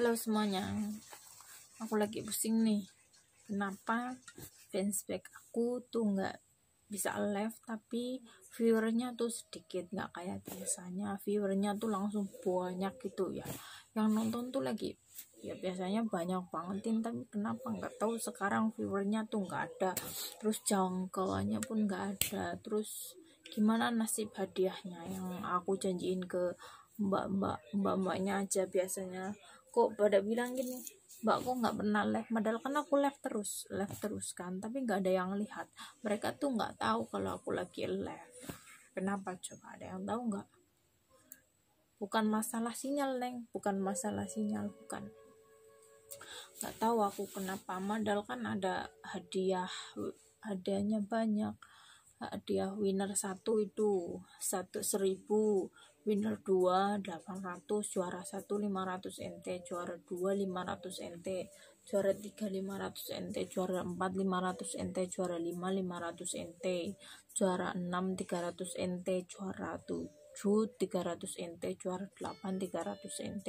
Halo semuanya, aku lagi pusing nih. Kenapa fanspage aku tuh nggak bisa live tapi viewernya tuh sedikit nggak kayak biasanya viewernya tuh langsung banyak gitu ya yang nonton tuh lagi ya biasanya banyak banget tapi kenapa nggak tahu sekarang viewernya tuh nggak ada terus jangkauannya pun nggak ada terus gimana nasib hadiahnya yang aku janjiin ke mbak-mbak mbak-mbaknya aja biasanya kok pada bilang gini mbak kok nggak pernah live padahal kan aku live terus live terus kan tapi nggak ada yang lihat mereka tuh nggak tahu kalau aku lagi live kenapa coba ada yang tahu nggak bukan masalah sinyal neng bukan masalah sinyal bukan nggak tahu aku kenapa madal kan ada hadiah hadiahnya banyak hadiah winner satu itu satu seribu winner dua delapan ratus juara satu lima ratus NT juara dua lima ratus NT juara tiga lima ratus NT juara empat lima ratus NT juara lima lima ratus NT juara enam tiga ratus NT juara tiga ratus NT juara delapan tiga ratus NT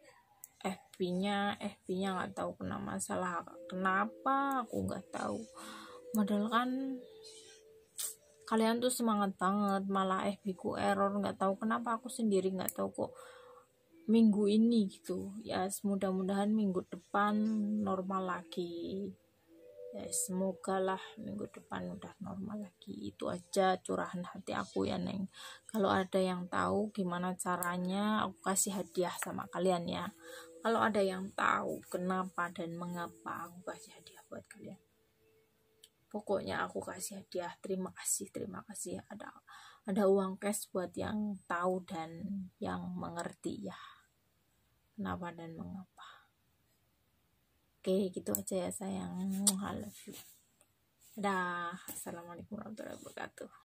FB-nya FB-nya nggak tahu kena masalah kenapa aku nggak tahu Model kan kalian tuh semangat banget malah FB ku error nggak tahu kenapa aku sendiri nggak tahu kok minggu ini gitu ya mudah-mudahan minggu depan normal lagi ya semoga lah minggu depan udah normal lagi itu aja curahan hati aku ya neng kalau ada yang tahu gimana caranya aku kasih hadiah sama kalian ya kalau ada yang tahu kenapa dan mengapa aku kasih hadiah buat kalian pokoknya aku kasih hadiah terima kasih terima kasih ada ada uang cash buat yang tahu dan yang mengerti ya kenapa dan mengapa Oke, gitu aja ya sayang. I love you. Dah. Assalamualaikum warahmatullahi wabarakatuh.